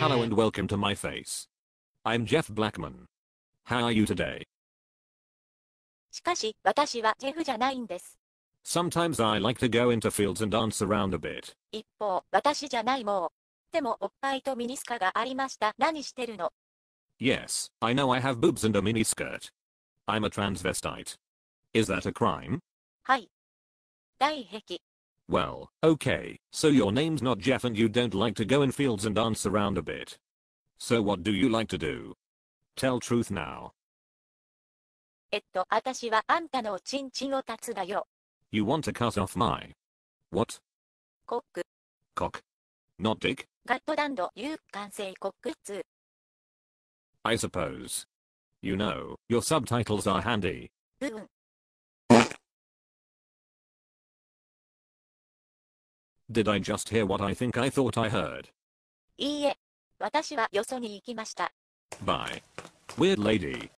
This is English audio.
Hello and welcome to my face. I'm Jeff Blackman. How are you today? しかし、私はジェフじゃないんです。Sometimes I like to go into fields and dance around a bit. 一方、私じゃないもう。でも、おっぱいとミニスカがありました。何してるの ?Yes, I know I have boobs and a miniskirt. I'm a transvestite. Is that a crime? はい。大壁。Well, okay, so your name's not Jeff and you don't like to go in fields and dance around a bit. So what do you like to do? Tell truth now. You want to cut off my... What? Cock. Not dick? カットラント有完成コック suppose. You know, your subtitles are handy. うん。Did I just hear what I think I thought I heard? いいえ、私はよそに行きました。Bye. Weird lady.